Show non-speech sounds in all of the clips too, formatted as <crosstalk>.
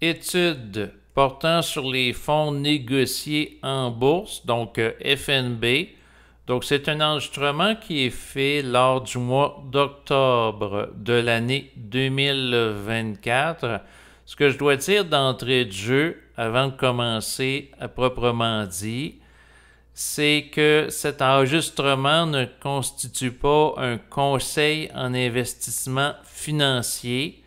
Étude portant sur les fonds négociés en bourse, donc euh, FNB. Donc, c'est un enregistrement qui est fait lors du mois d'octobre de l'année 2024. Ce que je dois dire d'entrée de jeu, avant de commencer à proprement dit, c'est que cet enregistrement ne constitue pas un conseil en investissement financier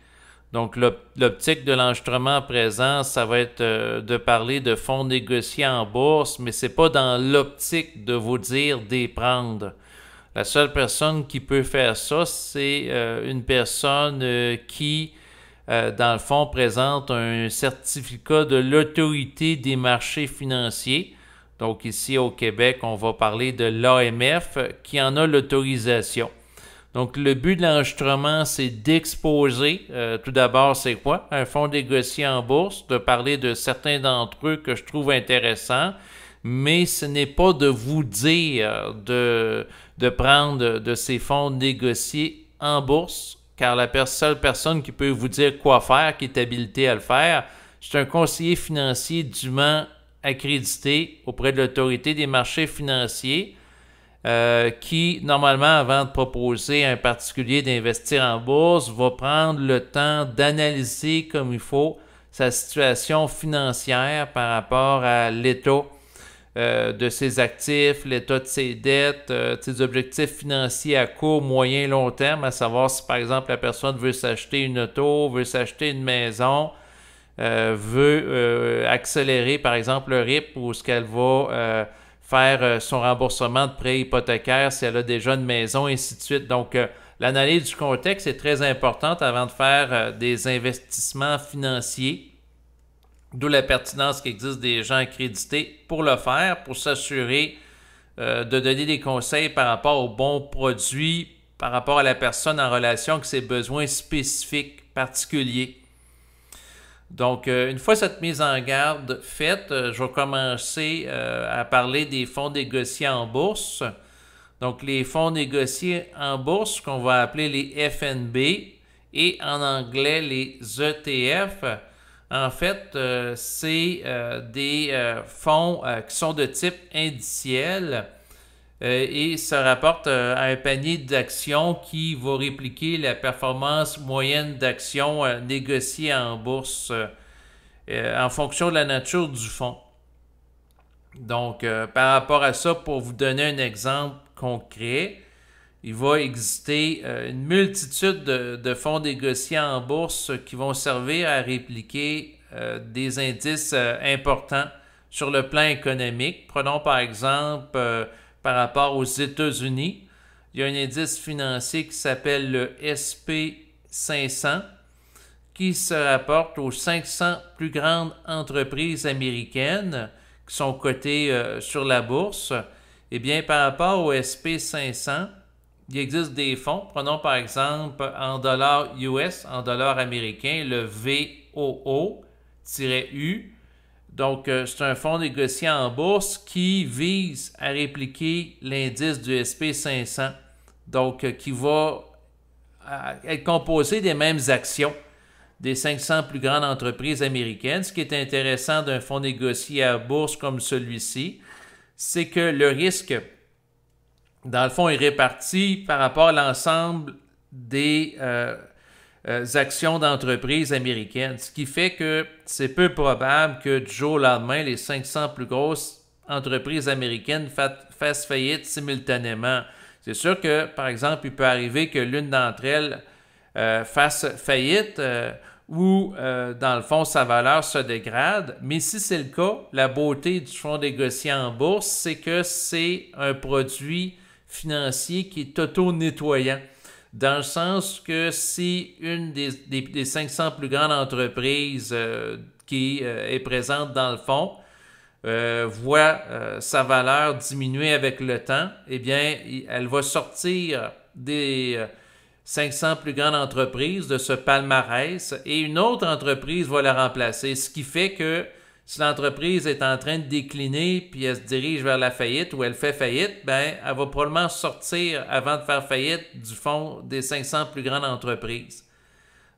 donc, l'optique de l'enregistrement présent, ça va être euh, de parler de fonds négociés en bourse, mais ce n'est pas dans l'optique de vous dire des prendre. La seule personne qui peut faire ça, c'est euh, une personne euh, qui, dans le fond, présente un certificat de l'autorité des marchés financiers. Donc, ici au Québec, on va parler de l'AMF qui en a l'autorisation. Donc, le but de l'enregistrement, c'est d'exposer, euh, tout d'abord, c'est quoi? Un fonds négocié en bourse, de parler de certains d'entre eux que je trouve intéressants, mais ce n'est pas de vous dire de, de prendre de ces fonds négociés en bourse, car la seule personne qui peut vous dire quoi faire, qui est habilitée à le faire, c'est un conseiller financier dûment accrédité auprès de l'autorité des marchés financiers euh, qui, normalement, avant de proposer à un particulier d'investir en bourse, va prendre le temps d'analyser comme il faut sa situation financière par rapport à l'état euh, de ses actifs, l'état de ses dettes, euh, ses objectifs financiers à court, moyen, long terme, à savoir si par exemple la personne veut s'acheter une auto, veut s'acheter une maison, veut accélérer par exemple le RIP ou ce qu'elle va faire euh, son remboursement de prêt hypothécaire si elle a déjà une maison, ainsi de suite. Donc, euh, l'analyse du contexte est très importante avant de faire euh, des investissements financiers, d'où la pertinence qu'il des gens accrédités pour le faire, pour s'assurer de donner des conseils par rapport aux bons produits, par rapport à la personne en relation avec ses besoins spécifiques, particuliers. Donc, euh, une fois cette mise en garde faite, euh, je vais commencer euh, à parler des fonds négociés en bourse. Donc, les fonds négociés en bourse qu'on va appeler les FNB et en anglais les ETF. En fait, c'est des fonds qui sont de type indiciel euh, et ça rapporte euh, à un panier d'actions qui va répliquer la performance moyenne d'actions euh, négociées en bourse en fonction de la nature du fonds. Donc, par rapport à ça, pour vous donner un exemple concret, il va exister une multitude de, de fonds négociés en bourse qui vont servir à répliquer des indices importants sur le plan économique. Prenons par exemple par rapport aux États-Unis. Il y a un indice financier qui s'appelle le SP500 qui se rapporte aux 500 plus grandes entreprises américaines qui sont cotées euh, sur la bourse. Eh bien, par rapport au SP500, il existe des fonds. Prenons par exemple en dollars US, en dollars américains, le VOO-U donc, euh, c'est un fonds négocié en bourse qui vise à répliquer l'indice du SP500, donc euh, qui va être composé des mêmes actions des 500 plus grandes entreprises américaines. Ce qui est intéressant d'un fonds négocié à bourse comme celui-ci, c'est que le risque, dans le fond, est réparti par rapport à l'ensemble des, euh, euh, actions d'entreprises américaines, ce qui fait que c'est peu probable que du jour au lendemain, les 500 plus grosses entreprises américaines fassent faillite simultanément. C'est sûr que, par exemple, il peut arriver que l'une d'entre elles euh, fasse faillite euh, ou, dans le fond, sa valeur se dégrade. Mais si c'est le cas, la beauté du fonds négocié en bourse, c'est que c'est un produit financier qui est auto-nettoyant dans le sens que si une des, 500 plus grandes entreprises euh, qui euh, est présente dans le fond euh, voit sa valeur diminuer avec le temps, eh bien, elle va sortir des 500 plus grandes entreprises de ce palmarès et une autre entreprise va la remplacer, ce qui fait que si l'entreprise est en train de décliner puis elle se dirige vers la faillite ou elle fait faillite, ben, elle va probablement sortir avant de faire faillite du fonds des 500 plus grandes entreprises.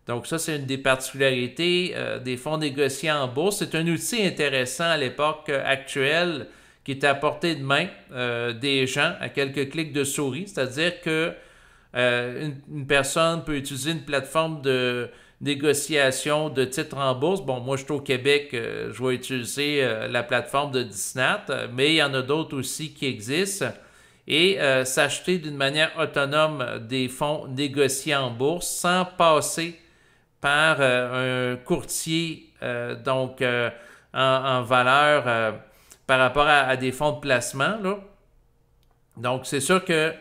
Donc ça, c'est une des particularités euh, des fonds négociés en bourse. C'est un outil intéressant à l'époque euh, actuelle qui est à portée de main euh, des gens à quelques clics de souris, c'est-à-dire que une, personne peut utiliser une plateforme de négociation de titres en bourse. Bon, moi, je suis au Québec, euh, je vais utiliser euh, la plateforme de Disnat, euh, mais il y en a d'autres aussi qui existent. Et s'acheter d'une manière autonome des fonds négociés en bourse sans passer par un courtier, donc en, valeur par rapport à, des fonds de placement. Donc, c'est sûr que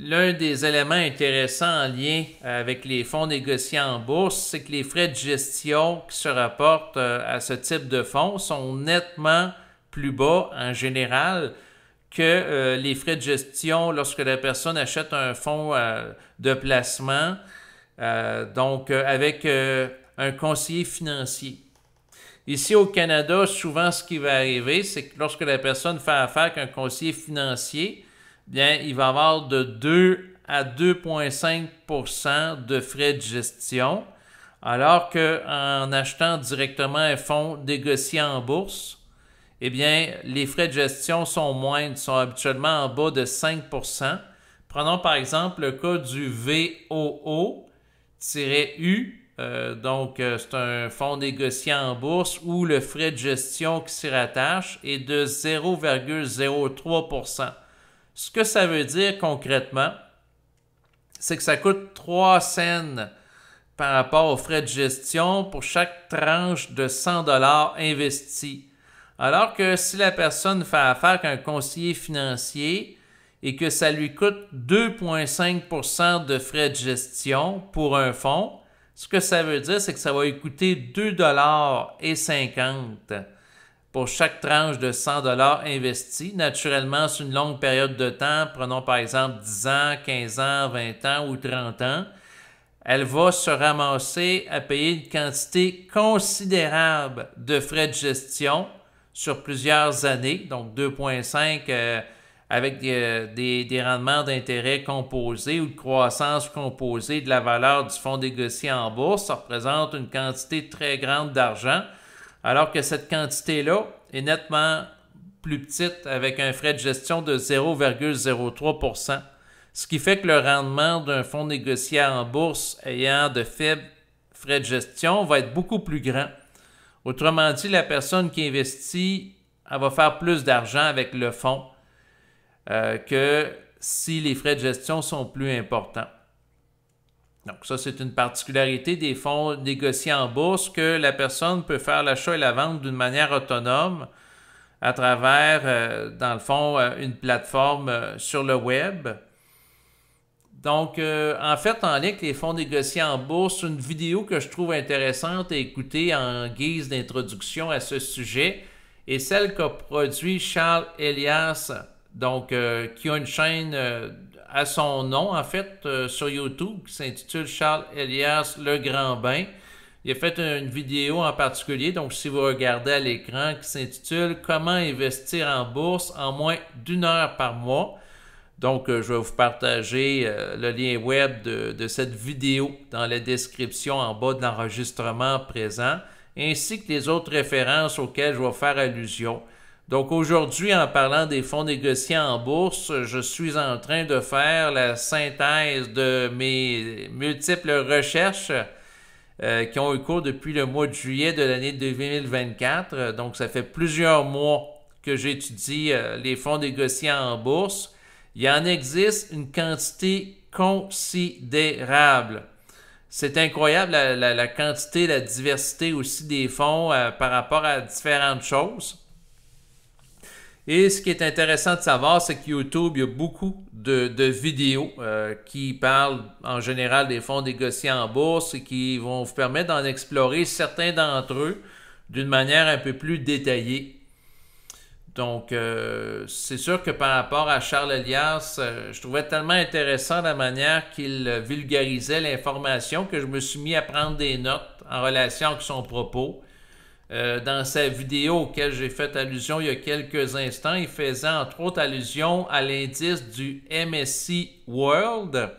L'un des éléments intéressants en lien avec les fonds négociés en bourse, c'est que les frais de gestion qui se rapportent euh, à ce type de fonds sont nettement plus bas en général que euh, les frais de gestion lorsque la personne achète un fonds euh, de placement, donc avec un conseiller financier. Ici au Canada, souvent ce qui va arriver, c'est que lorsque la personne fait affaire avec un conseiller financier, bien, il va avoir de 2 à 2,5 de frais de gestion, alors qu'en achetant directement un fonds négocié en bourse, eh bien, les frais de gestion sont moindres, sont habituellement en bas de 5 Prenons par exemple le cas du VOO-U, euh, donc euh, c'est un fonds négocié en bourse où le frais de gestion qui s'y rattache est de 0,03 ce que ça veut dire concrètement, c'est que ça coûte 3 cents par rapport aux frais de gestion pour chaque tranche de 100 dollars investis. Alors que si la personne fait affaire qu'un conseiller financier et que ça lui coûte 2,5 de frais de gestion pour un fonds, ce que ça veut dire, c'est que ça va lui coûter 2,50 pour chaque tranche de 100 dollars investis, naturellement sur une longue période de temps, prenons par exemple 10 ans, 15 ans, 20 ans ou 30 ans, elle va se ramasser à payer une quantité considérable de frais de gestion sur plusieurs années, donc 2,5 euh, avec euh, des, des rendements d'intérêt composés ou de croissance composée de la valeur du fonds négocié en bourse. Ça représente une quantité très grande d'argent alors que cette quantité-là est nettement plus petite avec un frais de gestion de 0,03 ce qui fait que le rendement d'un fonds négocié en bourse ayant de faibles frais de gestion va être beaucoup plus grand. Autrement dit, la personne qui investit, va faire plus d'argent avec le fonds euh, que si les frais de gestion sont plus importants. Donc, ça, c'est une particularité des fonds négociés en bourse que la personne peut faire l'achat et la vente d'une manière autonome à travers, euh, dans le fond, euh, une plateforme euh, sur le web. Donc, en fait, en lien avec les fonds négociés en bourse, une vidéo que je trouve intéressante à écouter en guise d'introduction à ce sujet est celle qu'a produit Charles Elias, donc, qui a une chaîne à son nom, en fait, euh, sur YouTube, qui s'intitule Charles Elias Le Grand Bain. Il a fait une vidéo en particulier, donc si vous regardez à l'écran, qui s'intitule Comment investir en bourse en moins d'une heure par mois. Donc, euh, je vais vous partager euh, le lien web de, cette vidéo dans la description en bas de l'enregistrement présent, ainsi que les autres références auxquelles je vais faire allusion. Donc aujourd'hui, en parlant des fonds négociés en bourse, je suis en train de faire la synthèse de mes multiples recherches euh, qui ont eu cours depuis le mois de juillet de l'année 2024. Donc ça fait plusieurs mois que j'étudie euh, les fonds négociés en bourse. Il en existe une quantité considérable. C'est incroyable la, la, la, quantité, la diversité aussi des fonds euh, par rapport à différentes choses. Et ce qui est intéressant de savoir, c'est que YouTube, il y a beaucoup de, vidéos euh, qui parlent en général des fonds négociés en bourse et qui vont vous permettre d'en explorer certains d'entre eux d'une manière un peu plus détaillée. Donc, euh, c'est sûr que par rapport à Charles Elias, euh, je trouvais tellement intéressant la manière qu'il vulgarisait l'information que je me suis mis à prendre des notes en relation avec son propos. Euh, dans sa vidéo auquel j'ai fait allusion il y a quelques instants, il faisait entre autres allusion à l'indice du MSCI World.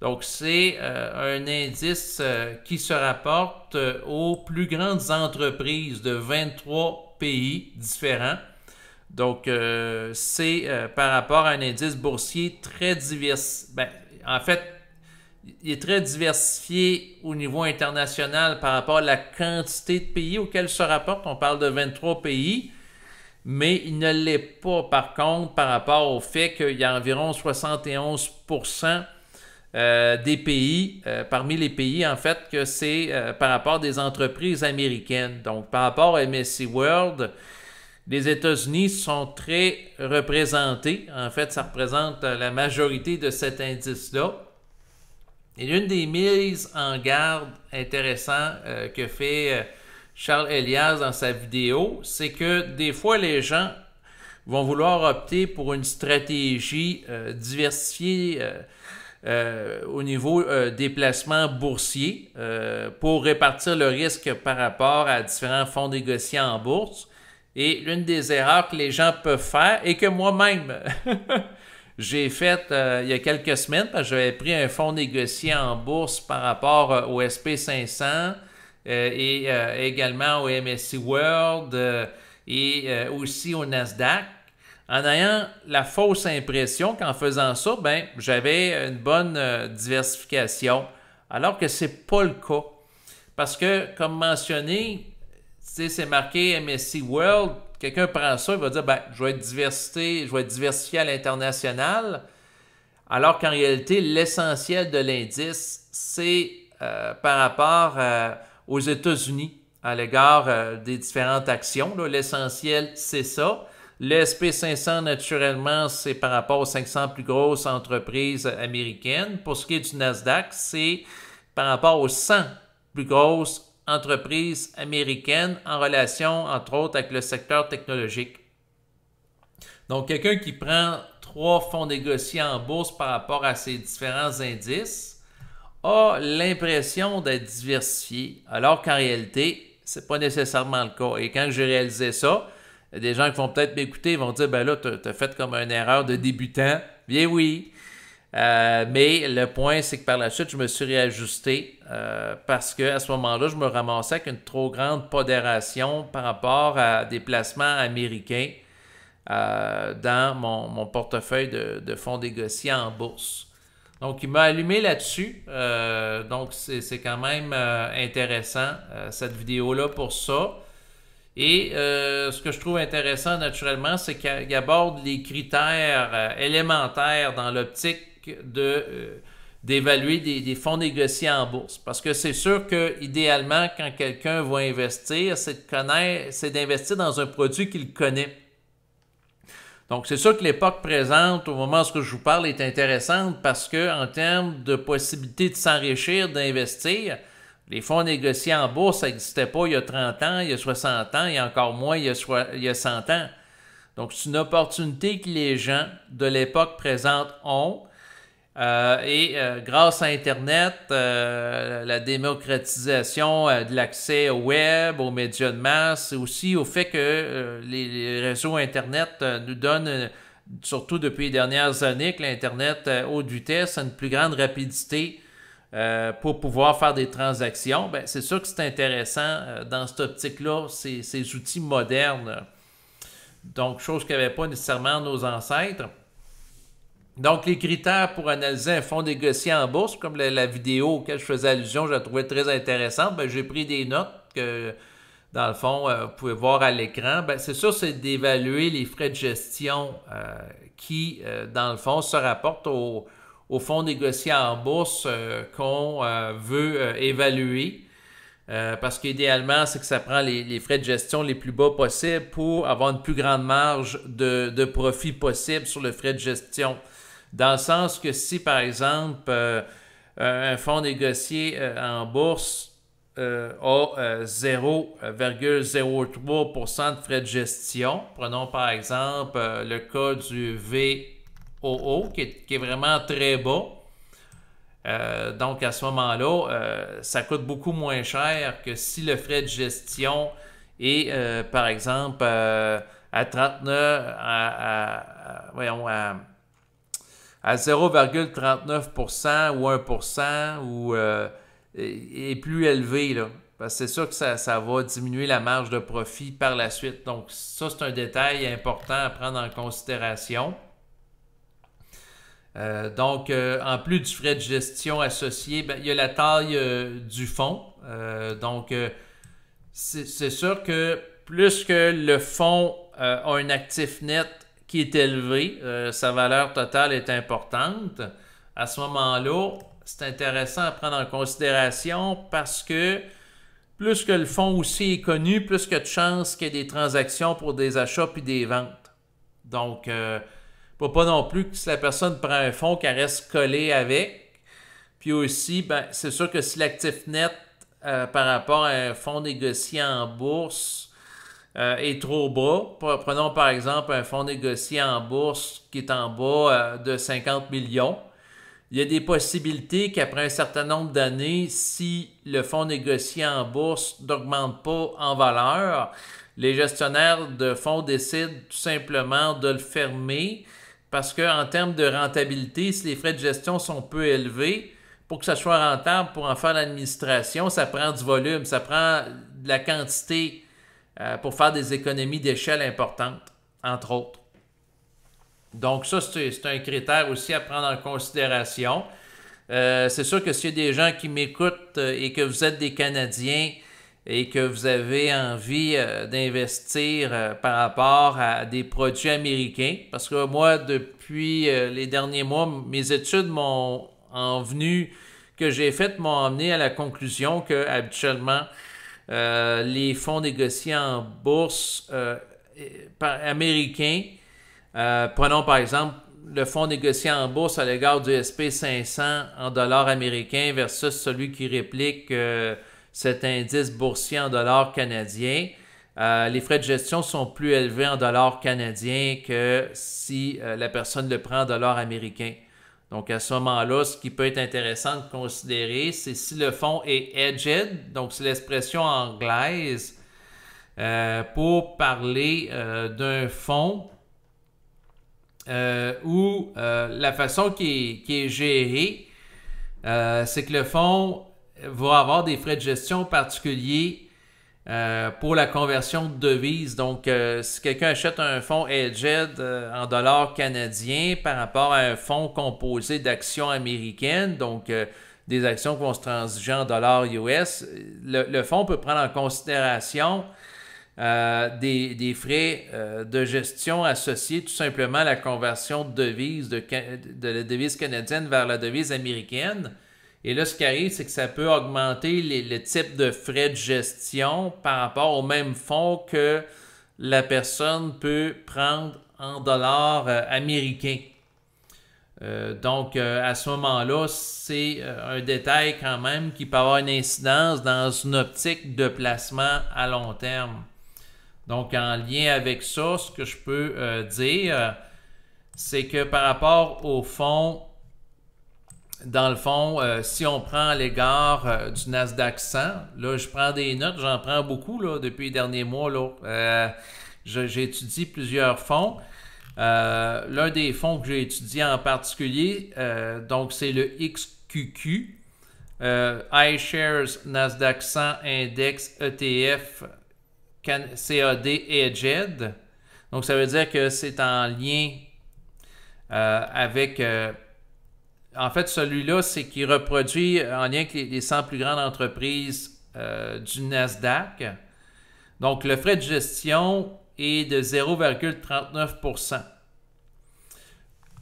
Donc c'est euh, un indice euh, qui se rapporte aux plus grandes entreprises de 23 pays différents. Donc c'est par rapport à un indice boursier très divers. Ben, en fait, il est très diversifié au niveau international par rapport à la quantité de pays auxquels se rapporte. On parle de 23 pays, mais il ne l'est pas par contre par rapport au fait qu'il y a environ 71 euh, des pays, euh, parmi les pays en fait, que c'est euh, par rapport à des entreprises américaines. Donc par rapport à MSC World, les États-Unis sont très représentés. En fait, ça représente la majorité de cet indice-là. Et l'une des mises en garde intéressantes euh, que fait euh, Charles Elias dans sa vidéo, c'est que des fois les gens vont vouloir opter pour une stratégie euh, diversifiée au niveau des placements boursiers pour répartir le risque par rapport à différents fonds négociés en bourse. Et l'une des erreurs que les gens peuvent faire et que moi-même <laughs> j'ai fait euh, il y a quelques semaines, parce que j'avais pris un fonds négocié en bourse par rapport euh, au SP500 euh, et également au MSCI World et aussi au Nasdaq. En ayant la fausse impression qu'en faisant ça, ben, j'avais une bonne diversification, alors que ce n'est pas le cas. Parce que, comme mentionné, c'est marqué MSCI World, quelqu'un prend ça, il va dire ben, je vais être je vais diversifié à l'international. Alors qu'en réalité, l'essentiel de l'indice, c'est euh, par rapport euh, aux États-Unis à l'égard euh, des différentes actions. L'essentiel, c'est ça. lsp 500 naturellement, c'est par rapport aux 500 plus grosses entreprises américaines. Pour ce qui est du Nasdaq, c'est par rapport aux 100 plus grosses entreprise américaine en relation, entre autres, avec le secteur technologique. Donc, quelqu'un qui prend trois fonds négociés en bourse par rapport à ces différents indices a l'impression d'être diversifié, alors qu'en réalité, ce n'est pas nécessairement le cas. Et quand j'ai réalisé ça, des gens qui vont peut-être m'écouter vont dire, ben là, tu as fait comme une erreur de débutant. Bien oui, euh, mais le point, c'est que par la suite, je me suis réajusté euh, parce qu'à ce moment-là, je me ramassais avec une trop grande podération par rapport à des placements américains euh, dans mon, portefeuille de, fonds négociés en bourse. Donc, il m'a allumé là-dessus. donc, c'est quand même intéressant, cette vidéo-là, pour ça. Et ce que je trouve intéressant naturellement, c'est qu'il aborde les critères élémentaires dans l'optique de euh, d'évaluer des, fonds négociés en bourse. Parce que c'est sûr que idéalement, quand quelqu'un va investir, c'est d'investir dans un produit qu'il connaît. Donc, c'est sûr que l'époque présente, au moment où je vous parle, est intéressante parce que, en termes de possibilité de s'enrichir, d'investir, les fonds négociés en bourse, ça n'existait pas il y a 30 ans, il y a 60 ans, et encore moins il y a, il y a 100 ans. Donc, c'est une opportunité que les gens de l'époque présente ont euh, et euh, grâce à Internet, euh, la démocratisation de l'accès au web, aux médias de masse, aussi au fait que les, réseaux Internet nous donnent, surtout depuis les dernières années, que l'Internet haute vitesse a une plus grande rapidité pour pouvoir faire des transactions. Ben, c'est sûr que c'est intéressant dans cette optique-là, ces, ces outils modernes. Donc, chose avait pas nécessairement nos ancêtres. Donc, les critères pour analyser un fonds négocié en bourse, comme la, vidéo auquel je faisais allusion, je la trouvais très intéressante. Ben, j'ai pris des notes que, dans le fond, euh, vous pouvez voir à l'écran. Ben, c'est sûr, c'est d'évaluer les frais de gestion euh, qui, euh, dans le fond, se rapportent au, fonds négocié en bourse qu'on veut évaluer. parce qu'idéalement, c'est que ça prend les, frais de gestion les plus bas possibles pour avoir une plus grande marge de, de profit possible sur le frais de gestion dans le sens que si, par exemple, euh, un fonds négocié euh, en bourse euh, a 0,03 de frais de gestion, prenons par exemple le cas du VOO, qui est, vraiment très bas, donc à ce moment-là, ça coûte beaucoup moins cher que si le frais de gestion est, par exemple, à 39, voyons, à à 0,39 ou 1 ou, est euh, plus élevé. parce que c'est sûr que ça, va diminuer la marge de profit par la suite. Donc, ça, c'est un détail important à prendre en considération. Euh, donc, euh, en plus du frais de gestion associé, ben, il y a la taille du fonds. donc, c'est sûr que plus que le fonds a un actif net est élevé, euh, sa valeur totale est importante. À ce moment-là, c'est intéressant à prendre en considération parce que plus que le fonds aussi est connu, plus que de chances qu'il y ait des transactions pour des achats puis des ventes. Donc, euh, pas, non plus que si la personne prend un fonds qu'elle reste collée avec. Puis aussi, ben, c'est sûr que si l'actif net euh, par rapport à un fonds négocié en bourse euh, est trop bas. Prenons par exemple un fonds négocié en bourse qui est en bas euh, de 50 millions. Il y a des possibilités qu'après un certain nombre d'années, si le fonds négocié en bourse n'augmente pas en valeur, les gestionnaires de fonds décident tout simplement de le fermer parce qu'en termes de rentabilité, si les frais de gestion sont peu élevés, pour que ça soit rentable, pour en faire l'administration, ça prend du volume, ça prend de la quantité euh, pour faire des économies d'échelle importantes, entre autres. Donc ça, c'est un critère aussi à prendre en considération. Euh, c'est sûr que s'il y a des gens qui m'écoutent euh, et que vous êtes des Canadiens et que vous avez envie d'investir par rapport à des produits américains, parce que moi, depuis les derniers mois, mes études m'ont en que j'ai faites m'ont amené à la conclusion que euh, les fonds négociés en bourse euh, américains, euh, prenons par exemple le fonds négocié en bourse à l'égard du SP500 en dollars américains versus celui qui réplique cet indice boursier en dollars canadiens. les frais de gestion sont plus élevés en dollars canadiens que si la personne le prend en dollars américains. Donc, à ce moment-là, ce qui peut être intéressant de considérer, c'est si le fond est edged, donc c'est l'expression anglaise euh, pour parler euh, d'un fond euh, où la façon qui est, qui est gérée, c'est que le fond va avoir des frais de gestion particuliers euh, pour la conversion de devises. Donc, euh, si quelqu'un achète un fonds hedged euh, en dollars canadiens par rapport à un fonds composé d'actions américaines, donc des actions qui vont se transiger en dollars US, le, fonds peut prendre en considération des, frais de gestion associés tout simplement à la conversion de devises de la devise canadienne vers la devise américaine. Et là, ce qui arrive, c'est que ça peut augmenter le type de frais de gestion par rapport au même fonds que la personne peut prendre en dollars euh, américains. Euh, donc, euh, à ce moment-là, c'est un détail quand même qui peut avoir une incidence dans une optique de placement à long terme. Donc, en lien avec ça, ce que je peux dire, c'est que par rapport au fonds dans le fond, euh, si on prend l'égard euh, du Nasdaq 100, là, je prends des notes, j'en prends beaucoup là, depuis les derniers mois. Là. Euh, j'ai étudié plusieurs fonds. L'un des fonds que j'ai étudié en particulier, donc c'est le XQQ, iShares Nasdaq 100 Index ETF CAD Edged. Donc ça veut dire que c'est en lien avec en fait, celui-là, c'est qu'il reproduit euh, en lien avec les, 100 plus grandes entreprises euh, du Nasdaq. Donc, le frais de gestion est de 0,39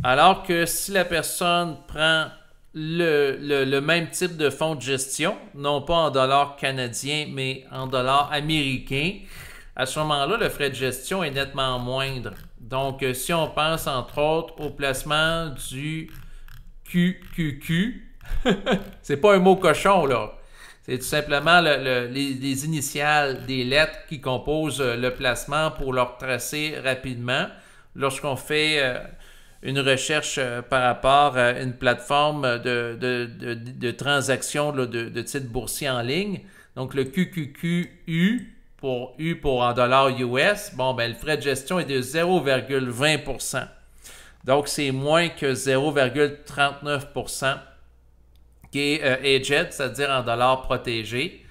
Alors que si la personne prend le, même type de fonds de gestion, non pas en dollars canadiens, mais en dollars américains, à ce moment-là, le frais de gestion est nettement moindre. Donc, euh, si on pense entre autres au placement du QQQ. <laughs> c'est pas un mot cochon, là. C'est tout simplement les, initiales des lettres qui composent euh, le placement pour leur tracer rapidement. Lorsqu'on fait euh, une recherche euh, par rapport à une plateforme de, de, transactions de, de titres boursiers en ligne, donc le QQQU pour U pour en dollars US, bon, ben, le frais de gestion est de 0,20 donc, c'est moins que 0,39% qui est euh, c'est-à-dire en dollars protégés.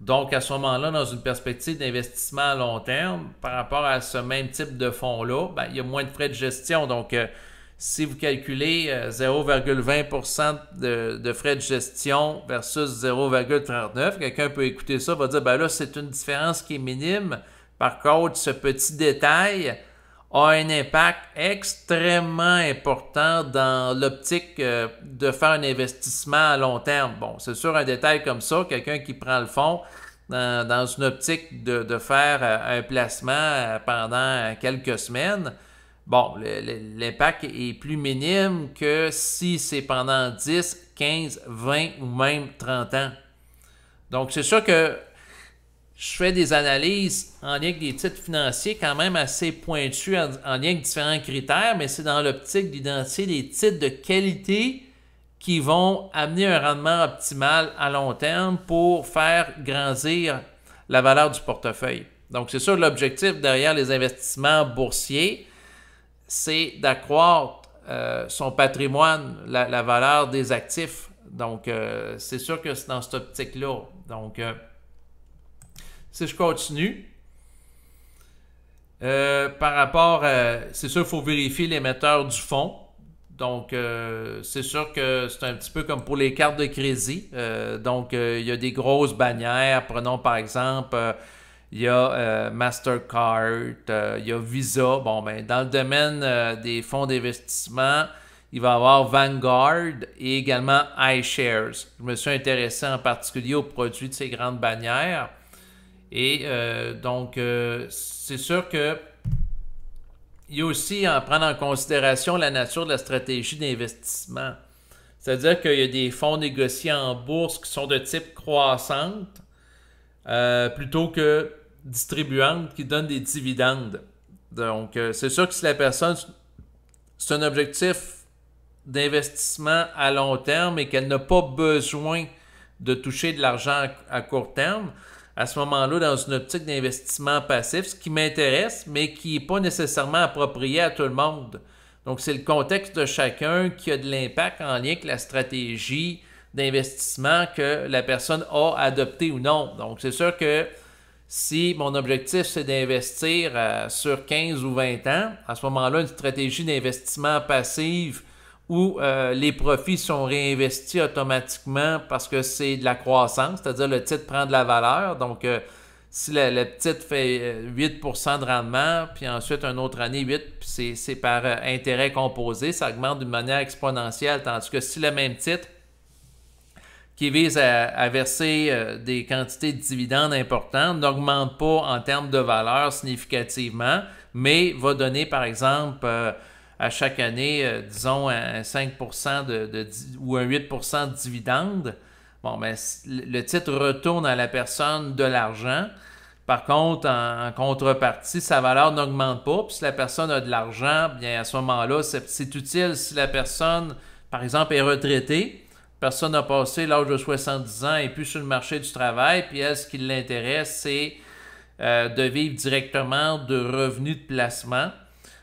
Donc, à ce moment-là, dans une perspective d'investissement à long terme, par rapport à ce même type de fonds-là, ben, il y a moins de frais de gestion. Donc, euh, si vous calculez 0,20% euh, de, de, frais de gestion versus 0,39, quelqu'un peut écouter ça, va dire, ben là, c'est une différence qui est minime. Par contre, ce petit détail, a un impact extrêmement important dans l'optique euh, de faire un investissement à long terme. Bon, c'est sûr, un détail comme ça, quelqu'un qui prend le fonds dans, une optique de, de, faire euh, un placement euh, pendant quelques semaines, bon, l'impact est plus minime que si c'est pendant 10, 15, 20 ou même 30 ans. Donc, c'est sûr que je fais des analyses en lien avec des titres financiers quand même assez pointus en, lien avec différents critères, mais c'est dans l'optique d'identifier des titres de qualité qui vont amener un rendement optimal à long terme pour faire grandir la valeur du portefeuille. Donc, c'est sûr, l'objectif derrière les investissements boursiers, c'est d'accroître euh, son patrimoine, la, valeur des actifs. Donc, euh, c'est sûr que c'est dans cette optique-là. Donc, euh, si je continue. Euh, par rapport euh, C'est sûr, qu'il faut vérifier l'émetteur du fonds. Donc, euh, c'est sûr que c'est un petit peu comme pour les cartes de crédit. donc, il y a des grosses bannières. Prenons par exemple, il y a Mastercard, il y a Visa. Bon, ben, dans le domaine des fonds d'investissement, il va y avoir Vanguard et également iShares. Je me suis intéressé en particulier aux produits de ces grandes bannières. Et euh, donc, euh, c'est sûr que il y a aussi à prendre en considération la nature de la stratégie d'investissement. C'est-à-dire qu'il y a des fonds négociés en bourse qui sont de type croissante euh, plutôt que distribuante qui donnent des dividendes. Donc, c'est sûr que si la personne, c'est un objectif d'investissement à long terme et qu'elle n'a pas besoin de toucher de l'argent à court terme, à ce moment-là dans une optique d'investissement passif, ce qui m'intéresse, mais qui n'est pas nécessairement approprié à tout le monde. Donc, c'est le contexte de chacun qui a de l'impact en lien avec la stratégie d'investissement que la personne a adoptée ou non. Donc, c'est sûr que si mon objectif, c'est d'investir euh, sur 15 ou 20 ans, à ce moment-là, une stratégie d'investissement passive où euh, les profits sont réinvestis automatiquement parce que c'est de la croissance, c'est-à-dire le titre prend de la valeur. Donc, euh, si le, titre fait 8 euh, de rendement, puis ensuite une autre année 8, puis c'est par intérêt composé, ça augmente d'une manière exponentielle. Tandis que si le même titre qui vise à, à verser des quantités de dividendes importantes n'augmente pas en termes de valeur significativement, mais va donner par exemple à chaque année, euh, disons, un 5% de, de, ou un 8% de dividendes, bon, ben, le titre retourne à la personne de l'argent. Par contre, en, contrepartie, sa valeur n'augmente pas. Puis si la personne a de l'argent, bien à ce moment-là, c'est utile si la personne, par exemple, est retraitée. Personne a passé l'âge de 70 ans et plus sur le marché du travail. Puis elle, ce qui l'intéresse, c'est euh, de vivre directement de revenus de placement.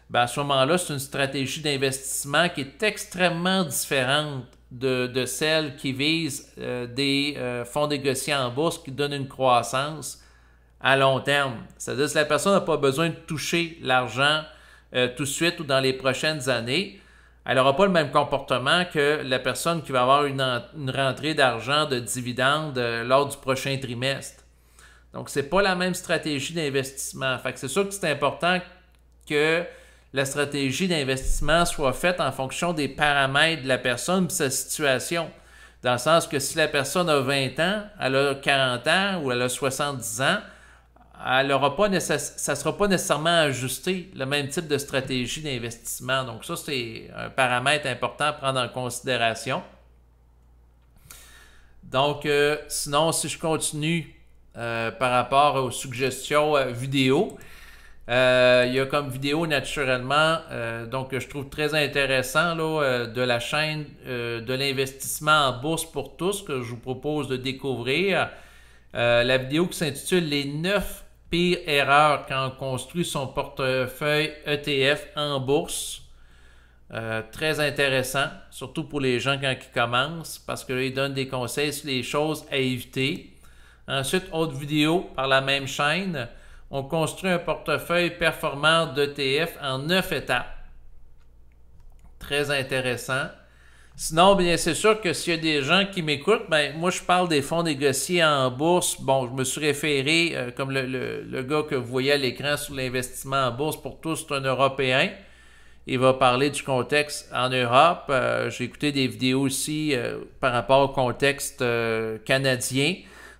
Ben, à ce moment-là, c'est une stratégie d'investissement qui est extrêmement différente de, celle qui vise euh, des euh, fonds négociés en bourse qui donnent une croissance à long terme. C'est-à-dire que la personne n'a pas besoin de toucher l'argent euh, tout de suite ou dans les prochaines années, elle n'aura pas le même comportement que la personne qui va avoir une, rentrée d'argent de dividendes lors du prochain trimestre. Donc, ce n'est pas la même stratégie d'investissement. Fait c'est sûr que c'est important que la stratégie d'investissement soit faite en fonction des paramètres de la personne de sa situation. Dans le sens que si la personne a 20 ans, elle a 40 ans ou elle a 70 ans, elle ça ne sera pas nécessairement ajusté, le même type de stratégie d'investissement. Donc ça, c'est un paramètre important à prendre en considération. Donc, euh, sinon, si je continue euh, par rapport aux suggestions euh, vidéo, euh, il y a comme vidéo naturellement, euh, donc je trouve très intéressant euh, de la chaîne de l'investissement en bourse pour tous que je vous propose de découvrir. la vidéo qui s'intitule Les 9 pires erreurs quand on construit son portefeuille ETF en bourse. très intéressant, surtout pour les gens quand ils commencent, parce qu'ils donnent des conseils sur les choses à éviter. Ensuite, autre vidéo par la même chaîne, on construit un portefeuille performant d'ETF en neuf étapes. Très intéressant. Sinon, bien, c'est sûr que s'il y a des gens qui m'écoutent, bien, moi, je parle des fonds négociés en bourse. Bon, je me suis référé, euh, comme le, le, gars que vous voyez à l'écran sur l'investissement en bourse, pour tous, c'est un Européen. Il va parler du contexte en Europe. Euh, j'ai écouté des vidéos aussi euh, par rapport au contexte canadien.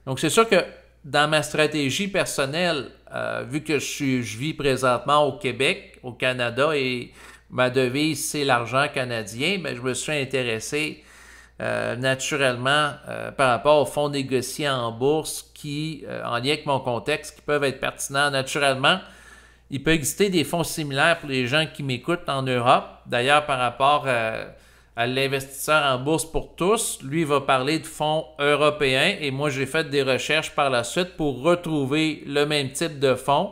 Donc, c'est sûr que dans ma stratégie personnelle, euh, vu que je, vis présentement au Québec, au Canada, et ma devise, c'est l'argent canadien, mais je me suis intéressé euh, naturellement euh, par rapport aux fonds négociés en bourse qui, en lien avec mon contexte, qui peuvent être pertinents naturellement. Il peut exister des fonds similaires pour les gens qui m'écoutent en Europe. D'ailleurs, par rapport à à l'investisseur en bourse pour tous. Lui va parler de fonds européens et moi j'ai fait des recherches par la suite pour retrouver le même type de fonds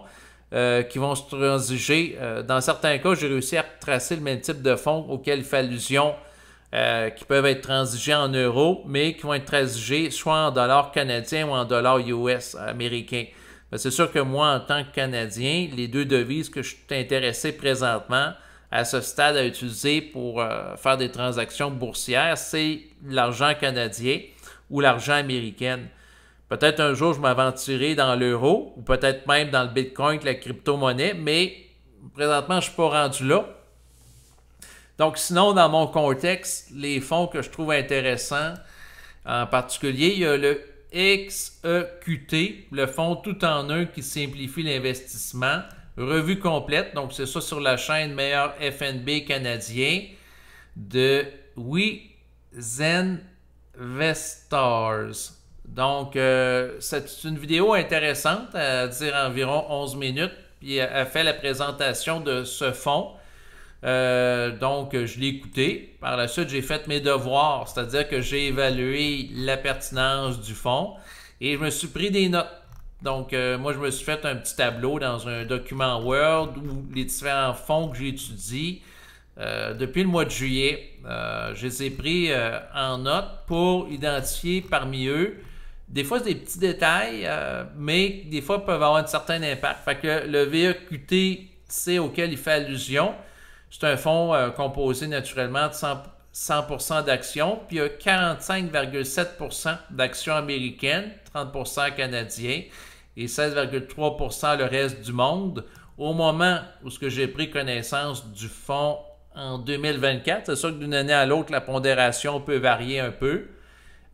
euh, qui vont se transiger. Euh, dans certains cas, j'ai réussi à tracer le même type de fonds auquel il fait allusion euh, qui peuvent être transigés en euros, mais qui vont être transigés soit en dollars canadiens ou en dollars US américains. C'est sûr que moi, en tant que Canadien, les deux devises que je suis intéressé présentement, à ce stade à utiliser pour euh, faire des transactions boursières, c'est l'argent canadien ou l'argent américain. Peut-être un jour, je m'aventurerai dans l'euro ou peut-être même dans le bitcoin, la crypto-monnaie, mais présentement, je ne suis pas rendu là. Donc, sinon, dans mon contexte, les fonds que je trouve intéressants, en particulier, il y a le XEQT, le fonds tout en un qui simplifie l'investissement. Revue complète, donc c'est ça sur la chaîne Meilleur FNB canadien de We Zen Donc, euh, c'est une vidéo intéressante, à dire environ 11 minutes, puis elle fait la présentation de ce fonds. Euh, donc, je l'ai écouté. Par la suite, j'ai fait mes devoirs, c'est-à-dire que j'ai évalué la pertinence du fonds et je me suis pris des notes. Donc, euh, moi, je me suis fait un petit tableau dans un document Word où les différents fonds que j'étudie euh, depuis le mois de juillet, euh, je les ai pris euh, en note pour identifier parmi eux des fois c'est des petits détails, mais des fois peuvent avoir un certain impact. Fait que le VEQT, auquel il fait allusion. C'est un fonds composé naturellement de 100%, 100 d'actions, puis il y a 45,7% d'actions américaines, 30% canadiens et 16,3 le reste du monde. Au moment où ce que j'ai pris connaissance du fonds en 2024, c'est sûr que d'une année à l'autre, la pondération peut varier un peu.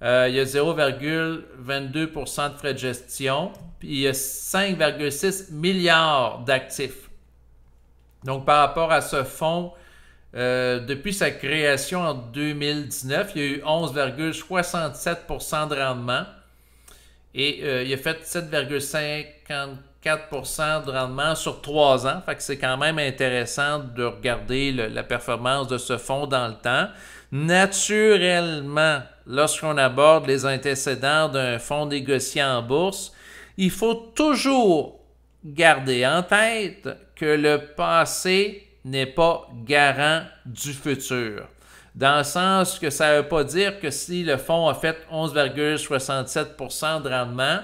Euh, il y a 0,22 de frais de gestion, puis il y a 5,6 milliards d'actifs. Donc, par rapport à ce fonds, euh, depuis sa création en 2019, il y a eu 11,67 de rendement. Et euh, il a fait 7,54 de rendement sur trois ans. Fait que c'est quand même intéressant de regarder la performance de ce fonds dans le temps. Naturellement, lorsqu'on aborde les antécédents d'un fonds négocié en bourse, il faut toujours garder en tête que le passé n'est pas garant du futur dans le sens que ça ne veut pas dire que si le fonds a fait 11,67 de rendement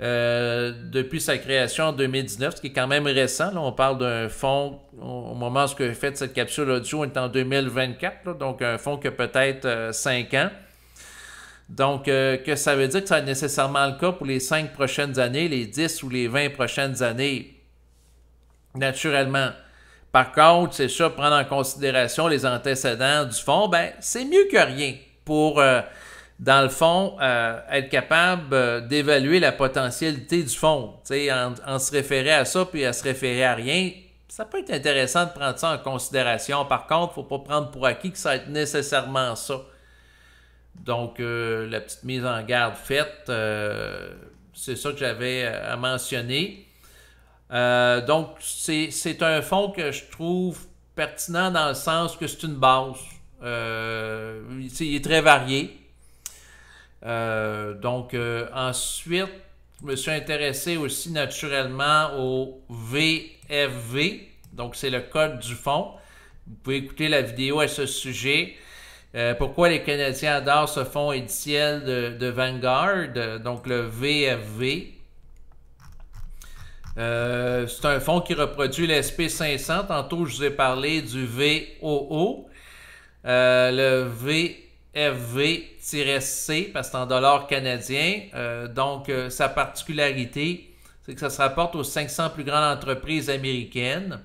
euh, depuis sa création en 2019, ce qui est quand même récent, on parle d'un fonds, au moment où que fait cette capsule audio, est en 2024, donc un fonds qui a peut-être 5 euh, ans. Donc, euh, que ça veut dire que ça a nécessairement le cas pour les 5 prochaines années, les 10 ou les 20 prochaines années, naturellement. Par contre, c'est ça, prendre en considération les antécédents du fond, ben, c'est mieux que rien pour, euh, dans le fond, euh, être capable euh, d'évaluer la potentialité du fonds. En, en se référer à ça puis à se référer à rien, ça peut être intéressant de prendre ça en considération. Par contre, il ne faut pas prendre pour acquis que ça ait nécessairement ça. Donc, la petite mise en garde faite, c'est ça que j'avais à mentionner. Euh, donc, c'est un fonds que je trouve pertinent dans le sens que c'est une base. Euh, il est très varié. Euh, donc, euh, ensuite, je me suis intéressé aussi naturellement au VFV. Donc, c'est le code du fond. Vous pouvez écouter la vidéo à ce sujet. pourquoi les Canadiens adorent ce fonds éditiel de, de Vanguard, donc le VFV. Euh, c'est un fonds qui reproduit l'SP500. Tantôt, je vous ai parlé du VOO. Euh, le VFV-C, parce que c'est en dollars canadiens. Euh, donc, sa particularité, c'est que ça se rapporte aux 500 plus grandes entreprises américaines.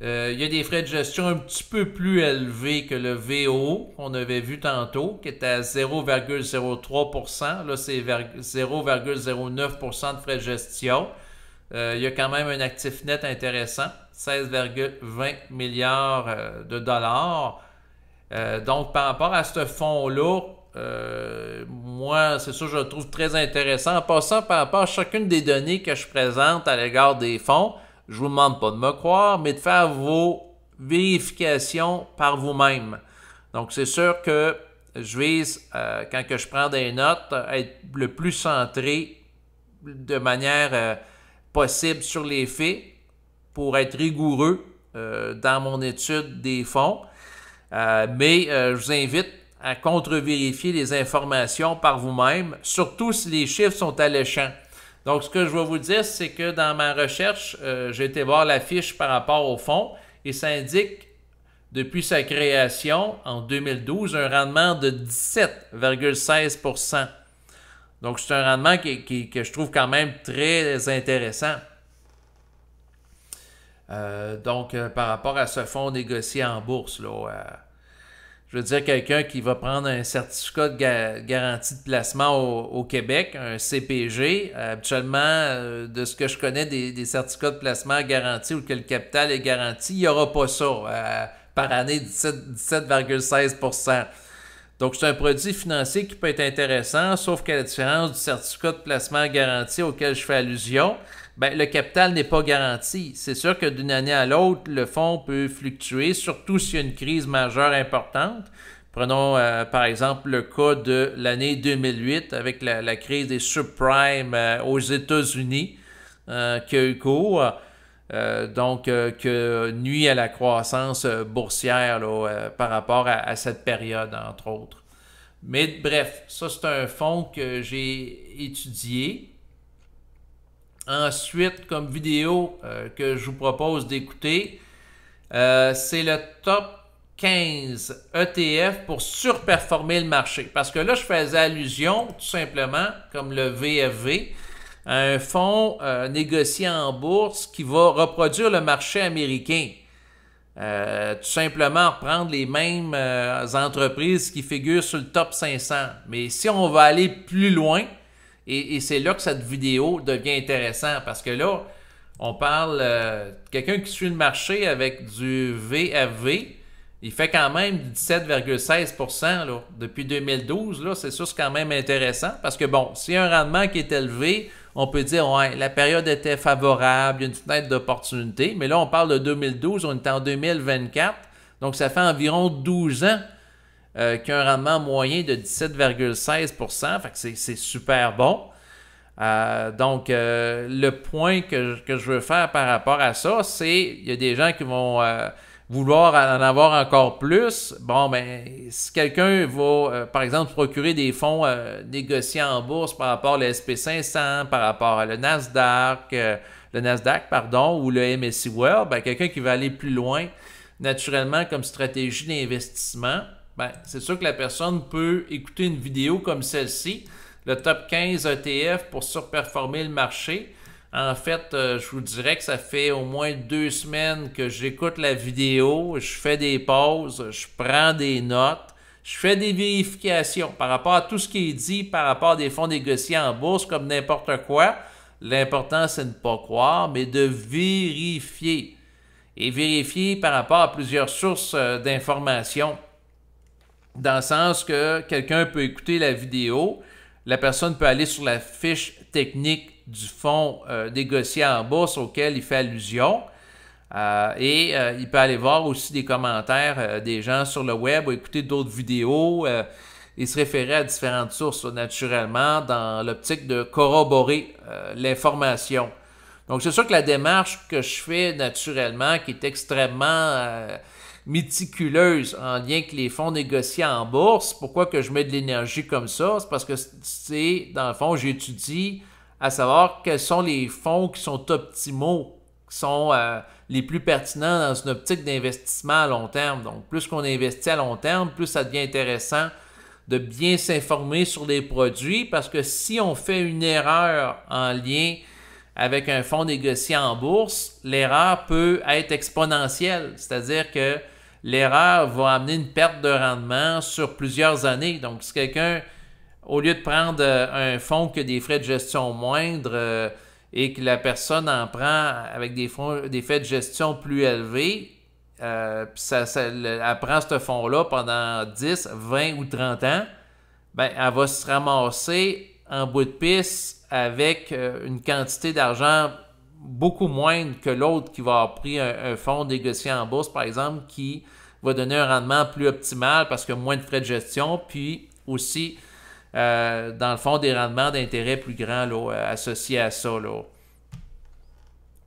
il y a des frais de gestion un petit peu plus élevés que le VOO, qu'on avait vu tantôt, qui était à 0,03 Là, c'est 0,09 de frais de gestion. Euh, il y a quand même un actif net intéressant, 16,20 milliards euh, de dollars. Euh, donc, par rapport à ce fonds-là, moi, c'est ça je le trouve très intéressant. En passant par rapport à chacune des données que je présente à l'égard des fonds, je ne vous demande pas de me croire, mais de faire vos vérifications par vous-même. Donc, c'est sûr que je vise, quand que je prends des notes, être le plus centré de manière possible sur les faits pour être rigoureux euh, dans mon étude des fonds. Euh, mais euh, je vous invite à contre-vérifier les informations par vous-même, surtout si les chiffres sont alléchants. Donc, ce que je vais vous dire, c'est que dans ma recherche, j'ai été voir la fiche par rapport au fonds et ça indique, depuis sa création en 2012, un rendement de 17,16 donc, c'est un rendement que je trouve quand même très intéressant. Euh, donc, euh, par rapport à ce fonds négocié en bourse, là, euh, je veux dire, quelqu'un qui va prendre un certificat de garantie de placement au, Québec, un CPG, habituellement, de ce que je connais des, des, certificats de placement garantis ou que le capital est garanti, il n'y aura pas ça par année, 17,16 donc, c'est un produit financier qui peut être intéressant, sauf qu'à la différence du certificat de placement garanti auquel je fais allusion, ben, le capital n'est pas garanti. C'est sûr que d'une année à l'autre, le fonds peut fluctuer, surtout s'il y a une crise majeure importante. Prenons euh, par exemple le cas de l'année 2008 avec la, crise des subprimes euh, aux États-Unis euh, qui a eu cours. Euh, donc, euh, que nuit à la croissance euh, boursière par rapport à, à, cette période, entre autres. Mais bref, ça c'est un fonds que j'ai étudié. Ensuite, comme vidéo que je vous propose d'écouter, c'est le top 15 ETF pour surperformer le marché. Parce que là, je faisais allusion tout simplement, comme le VFV, un fonds euh, négocié en bourse qui va reproduire le marché américain. Euh, tout simplement reprendre les mêmes euh, entreprises qui figurent sur le top 500. Mais si on va aller plus loin, et, c'est là que cette vidéo devient intéressante parce que là, on parle de quelqu'un qui suit le marché avec du VFV, il fait quand même 17,16 depuis 2012. c'est sûr, c'est quand même intéressant parce que bon, s'il y a un rendement qui est élevé, on peut dire, ouais, la période était favorable, il y a une fenêtre d'opportunité, mais là, on parle de 2012, on est en 2024, donc ça fait environ 12 ans euh, qu'il y a un rendement moyen de 17,16 fait que c'est super bon. Euh, donc, euh, le point que, que, je veux faire par rapport à ça, c'est, il y a des gens qui vont vouloir en avoir encore plus, bon, ben, si quelqu'un va, euh, par exemple, procurer des fonds euh, négociés en bourse par rapport à SP500, par rapport à le Nasdaq, euh, le Nasdaq, pardon, ou le MSI World, ben, quelqu'un qui va aller plus loin, naturellement, comme stratégie d'investissement, ben, c'est sûr que la personne peut écouter une vidéo comme celle-ci, le top 15 ETF pour surperformer le marché, en fait, euh, je vous dirais que ça fait au moins deux semaines que j'écoute la vidéo, je fais des pauses, je prends des notes, je fais des vérifications par rapport à tout ce qui est dit, par rapport à des fonds négociés en bourse, comme n'importe quoi. L'important, c'est de ne pas croire, mais de vérifier. Et vérifier par rapport à plusieurs sources euh, d'informations. Dans le sens que quelqu'un peut écouter la vidéo, la personne peut aller sur la fiche technique du fonds euh, négocié en bourse auquel il fait allusion. Euh, et euh, il peut aller voir aussi des commentaires des gens sur le web ou écouter d'autres vidéos et se référer à différentes sources naturellement dans l'optique de corroborer l'information. Donc c'est sûr que la démarche que je fais naturellement, qui est extrêmement méticuleuse en lien avec les fonds négociés en bourse. Pourquoi que je mets de l'énergie comme ça? C'est parce que c'est, dans le fond, j'étudie à savoir quels sont les fonds qui sont optimaux, qui sont euh, les plus pertinents dans une optique d'investissement à long terme. Donc, plus qu'on investit à long terme, plus ça devient intéressant de bien s'informer sur les produits parce que si on fait une erreur en lien avec un fonds négocié en bourse, l'erreur peut être exponentielle, c'est-à-dire que l'erreur va amener une perte de rendement sur plusieurs années. Donc, si quelqu'un au lieu de prendre euh, un fonds qui a des frais de gestion moindres euh, et que la personne en prend avec des, frais de gestion plus élevés, euh, ça, elle prend ce fonds-là pendant 10, 20 ou 30 ans, ben, elle va se ramasser en bout de piste avec une quantité d'argent beaucoup moindre que l'autre qui va avoir pris un, fonds négocié en bourse, par exemple, qui va donner un rendement plus optimal parce que moins de frais de gestion, puis aussi euh, dans le fond, des rendements d'intérêt plus grands associés à ça.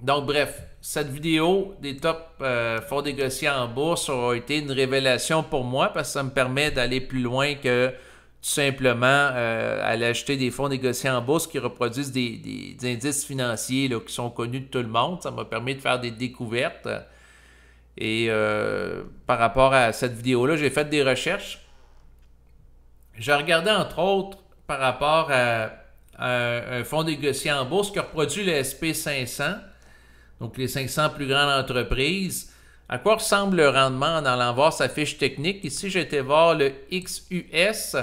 Donc, bref, cette vidéo des top euh, fonds négociés en bourse a été une révélation pour moi parce que ça me permet d'aller plus loin que tout simplement euh, aller acheter des fonds négociés en bourse qui reproduisent des, indices financiers qui sont connus de tout le monde. Ça m'a permis de faire des découvertes. Et par rapport à cette vidéo-là, j'ai fait des recherches. J'ai regardé, entre autres par rapport à, un fonds négocié en bourse qui reproduit le SP500, donc les 500 plus grandes entreprises. À quoi ressemble le rendement en allant voir sa fiche technique? Ici, j'étais voir le XUS.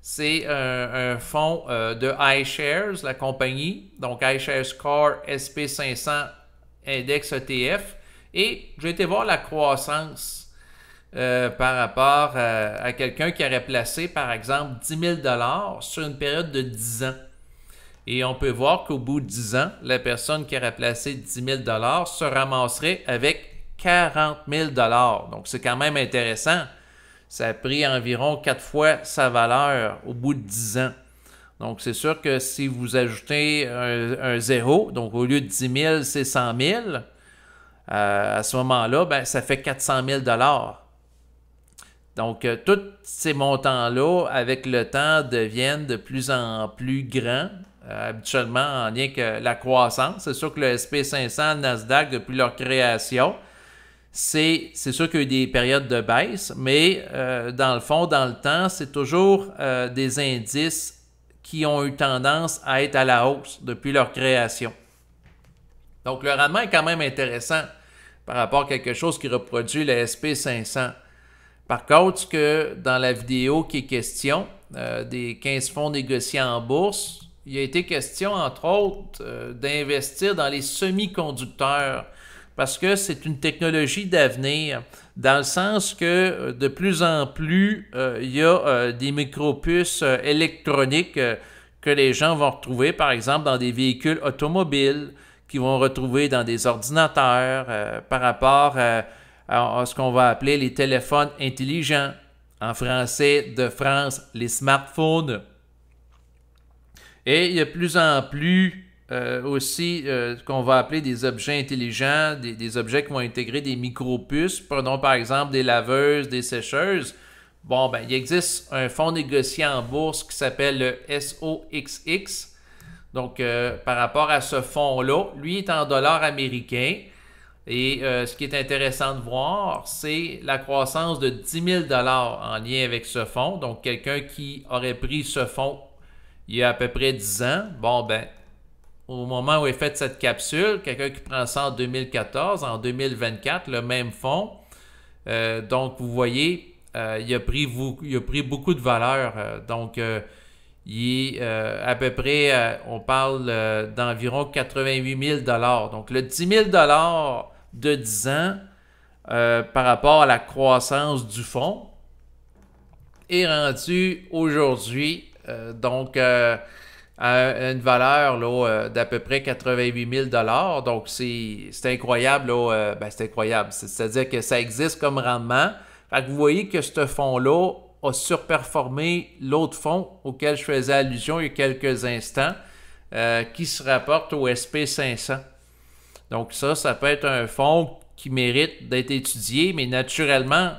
C'est un, fonds euh, de iShares, la compagnie, donc iShares Core SP500 Index ETF. Et j'ai été voir la croissance euh, par rapport euh, à, quelqu'un qui aurait placé, par exemple, 10 000 sur une période de 10 ans. Et on peut voir qu'au bout de 10 ans, la personne qui aurait placé 10 000 se ramasserait avec 40 000 Donc, c'est quand même intéressant. Ça a pris environ 4 fois sa valeur au bout de 10 ans. Donc, c'est sûr que si vous ajoutez un, zéro, donc au lieu de 10 000, c'est 100 000, euh, à ce moment-là, ben, ça fait 400 000 donc, euh, tous ces montants-là, avec le temps, deviennent de plus en plus grands, euh, habituellement en lien avec la croissance. C'est sûr que le SP500, le Nasdaq, depuis leur création, c'est sûr qu'il y a eu des périodes de baisse, mais euh, dans le fond, dans le temps, c'est toujours des indices qui ont eu tendance à être à la hausse depuis leur création. Donc, le rendement est quand même intéressant par rapport à quelque chose qui reproduit le SP500. Par contre, que dans la vidéo qui est question, euh, des 15 fonds négociés en bourse, il a été question, entre autres, euh, d'investir dans les semi-conducteurs parce que c'est une technologie d'avenir, dans le sens que euh, de plus en plus, il y a des micropuces électroniques que les gens vont retrouver, par exemple, dans des véhicules automobiles, qui vont retrouver dans des ordinateurs par rapport à alors, ce qu'on va appeler les téléphones intelligents. En français de France, les smartphones. Et il y a de plus en plus euh, aussi euh, ce qu'on va appeler des objets intelligents, des, objets qui vont intégrer des micro-puces. Prenons par exemple des laveuses, des sécheuses. Bon, ben, il existe un fonds négocié en bourse qui s'appelle le SOXX. Donc, euh, par rapport à ce fonds-là, lui est en dollars américains. Et euh, ce qui est intéressant de voir, c'est la croissance de 10 000 en lien avec ce fonds. Donc, quelqu'un qui aurait pris ce fonds il y a à peu près 10 ans, bon, ben, au moment où est faite cette capsule, quelqu'un qui prend ça en 2014, en 2024, le même fonds. Euh, donc, vous voyez, euh, il, a pris, beaucoup de valeur. donc, il est à peu près, on parle d'environ 88 000 Donc, le 10 000 de 10 ans euh, par rapport à la croissance du fonds est rendu aujourd'hui euh, donc euh, à une valeur d'à peu près 88 000 Donc ben, c'est, incroyable, c'est incroyable. C'est, à dire que ça existe comme rendement. vous voyez que ce fonds-là a surperformé l'autre fonds auquel je faisais allusion il y a quelques instants, qui se rapporte au SP500. Donc ça, ça peut être un fonds qui mérite d'être étudié, mais naturellement,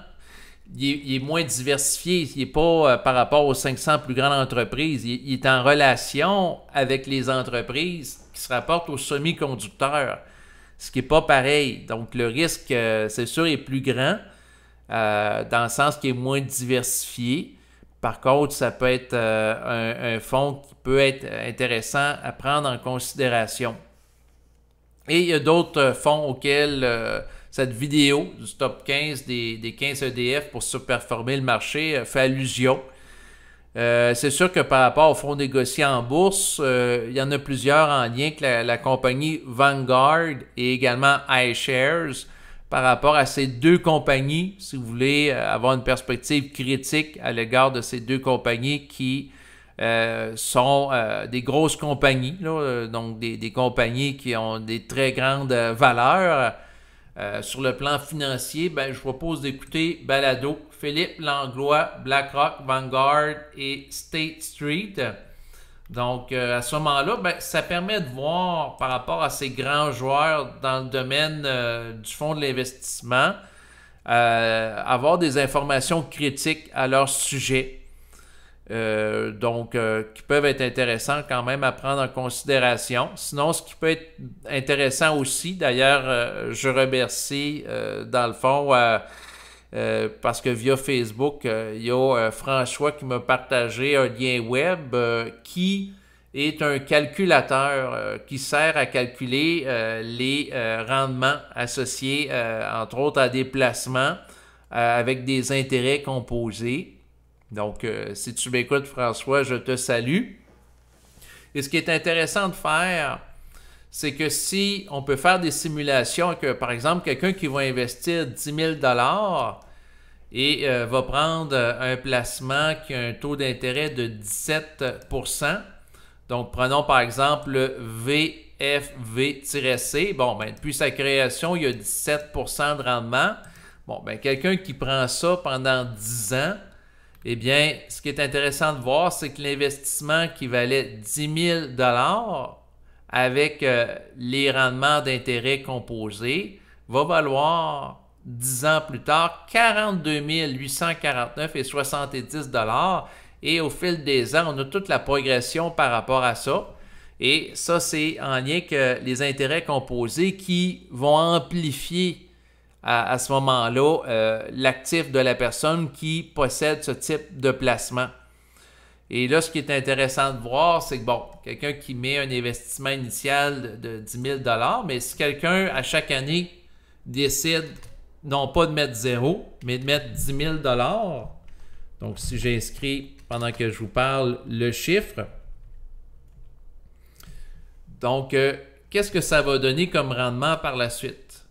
il est, moins diversifié. Il n'est pas euh, par rapport aux 500 plus grandes entreprises. Il, est en relation avec les entreprises qui se rapportent aux semi-conducteurs, ce qui n'est pas pareil. Donc, le risque, euh, c'est sûr, est plus grand euh, dans le sens qu'il est moins diversifié. Par contre, ça peut être un fonds qui peut être intéressant à prendre en considération. Et il y a d'autres euh, fonds auxquels euh, cette vidéo du top 15 des, 15 EDF pour surperformer le marché euh, fait allusion. c'est sûr que par rapport aux fonds négociés en bourse, il y en a plusieurs en lien avec la, compagnie Vanguard et également iShares. Par rapport à ces deux compagnies, si vous voulez avoir une perspective critique à l'égard de ces deux compagnies qui euh, sont euh, des grosses compagnies, euh, donc des, compagnies qui ont des très grandes valeurs. sur le plan financier, ben, je propose d'écouter Balado, Philippe Langlois, BlackRock, Vanguard et State Street. Donc, à ce moment-là, ben, ça permet de voir par rapport à ces grands joueurs dans le domaine du fonds de l'investissement, avoir des informations critiques à leur sujet. Euh, donc, euh, qui peuvent être intéressants quand même à prendre en considération. Sinon, ce qui peut être intéressant aussi, d'ailleurs, euh, je remercie dans le fond, parce que via Facebook, il y a François qui m'a partagé un lien web qui est un calculateur qui sert à calculer les rendements associés, entre autres, à des placements avec des intérêts composés. Donc, euh, si tu m'écoutes, François, je te salue. Et ce qui est intéressant de faire, c'est que si on peut faire des simulations, que par exemple, quelqu'un qui va investir 10 000 et euh, va prendre euh, un placement qui a un taux d'intérêt de 17 Donc, prenons par exemple le VFV-C. Bon, ben, depuis sa création, il y a 17 de rendement. Bon, ben, quelqu'un qui prend ça pendant 10 ans, eh bien, ce qui est intéressant de voir, c'est que l'investissement qui valait 10 000 avec euh, les rendements d'intérêts composés va valoir 10 ans plus tard 42 849 et 70 et au fil des ans, on a toute la progression par rapport à ça. Et ça, c'est en lien que les intérêts composés qui vont amplifier à, ce moment-là euh, l'actif de la personne qui possède ce type de placement. Et là, ce qui est intéressant de voir, c'est que, bon, quelqu'un qui met un investissement initial de 10 000 mais si quelqu'un, à chaque année, décide non pas de mettre zéro, mais de mettre 10 000 donc si j'inscris, pendant que je vous parle, le chiffre, donc, euh, qu'est-ce que ça va donner comme rendement par la suite?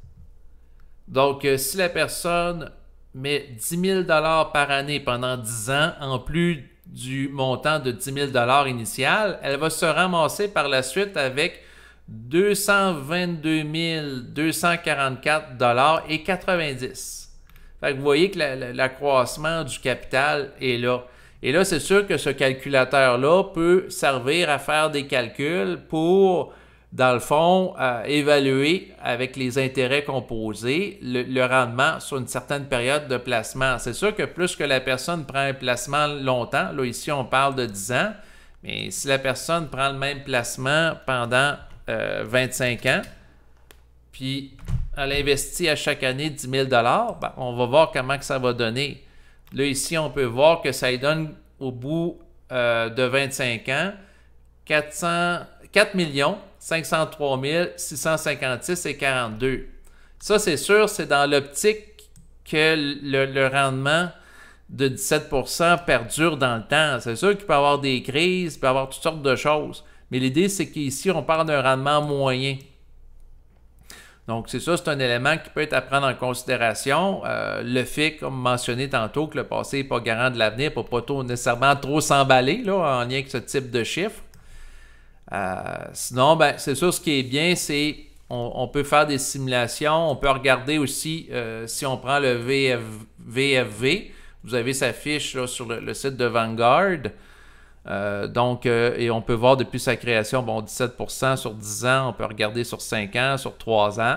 Donc, euh, si la personne met 10 000 par année pendant 10 ans, en plus du montant de 10 000 initial, elle va se ramasser par la suite avec 222 244 et 90. Fait que vous voyez que l'accroissement du capital est là. Et là, c'est sûr que ce calculateur-là peut servir à faire des calculs pour dans le fond, euh, évaluer avec les intérêts composés le, rendement sur une certaine période de placement. C'est sûr que plus que la personne prend un placement longtemps, là ici on parle de 10 ans, mais si la personne prend le même placement pendant 25 euh, ans, puis elle investit à chaque année 10 000 ben, on va voir comment que ça va donner. Là ici, on peut voir que ça donne au bout euh, de 25 ans 4 millions 503 656 et 42. Ça, c'est sûr, c'est dans l'optique que le, rendement de 17 perdure dans le temps. C'est sûr qu'il peut y avoir des crises, il peut y avoir toutes sortes de choses. Mais l'idée, c'est qu'ici, on parle d'un rendement moyen. Donc, c'est ça, c'est un élément qui peut être à prendre en considération. Euh, le fait, comme mentionné tantôt, que le passé n'est pas garant de l'avenir pour ne pas trop, nécessairement trop s'emballer en lien avec ce type de chiffres. Euh, sinon, ben, c'est sûr, ce qui est bien, c'est on, peut faire des simulations. On peut regarder aussi, euh, si on prend le VFV, vous avez sa fiche sur le, site de Vanguard. Euh, donc, et on peut voir depuis sa création, bon, 17% sur 10 ans, on peut regarder sur 5 ans, sur 3 ans.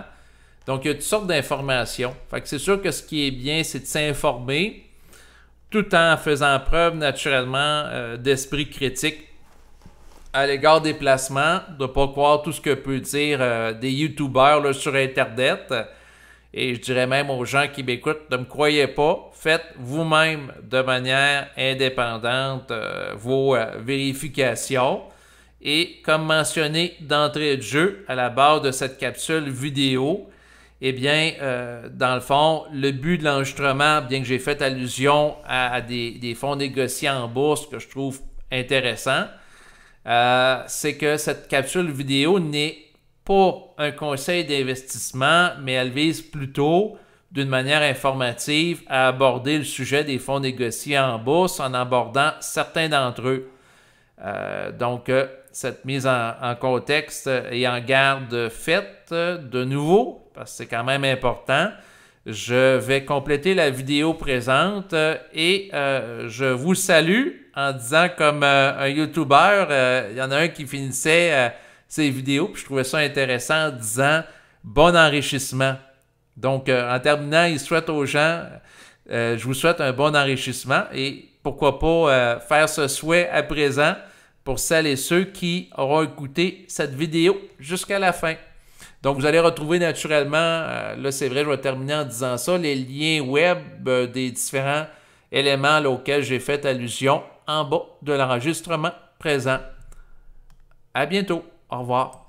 Donc, il y a toutes sortes d'informations. c'est sûr que ce qui est bien, c'est de s'informer tout en faisant preuve naturellement d'esprit critique à l'égard des placements, de pas croire tout ce que peut dire euh, des youtubeurs sur Internet. Et je dirais même aux gens qui m'écoutent, ne me croyez pas, faites vous-même de manière indépendante euh, vos euh, vérifications. Et comme mentionné d'entrée de jeu à la barre de cette capsule vidéo, eh bien, dans le fond, le but de l'enregistrement, bien que j'ai fait allusion à, des, fonds négociés en bourse que je trouve intéressant, euh, c'est que cette capsule vidéo n'est pas un conseil d'investissement, mais elle vise plutôt d'une manière informative à aborder le sujet des fonds négociés en bourse en abordant certains d'entre eux. Euh, donc, euh, cette mise en, en, contexte et en garde faite de nouveau, parce que c'est quand même important, je vais compléter la vidéo présente euh, et euh, je vous salue en disant comme euh, un youtubeur, il y en a un qui finissait ses vidéos, puis je trouvais ça intéressant en disant bon enrichissement. Donc en terminant, il souhaite aux gens, je vous souhaite un bon enrichissement et pourquoi pas faire ce souhait à présent pour celles et ceux qui auront écouté cette vidéo jusqu'à la fin. Donc, vous allez retrouver naturellement, euh, là c'est vrai, je vais terminer en disant ça, les liens web euh, des différents éléments auxquels j'ai fait allusion en bas de l'enregistrement présent. À bientôt. Au revoir.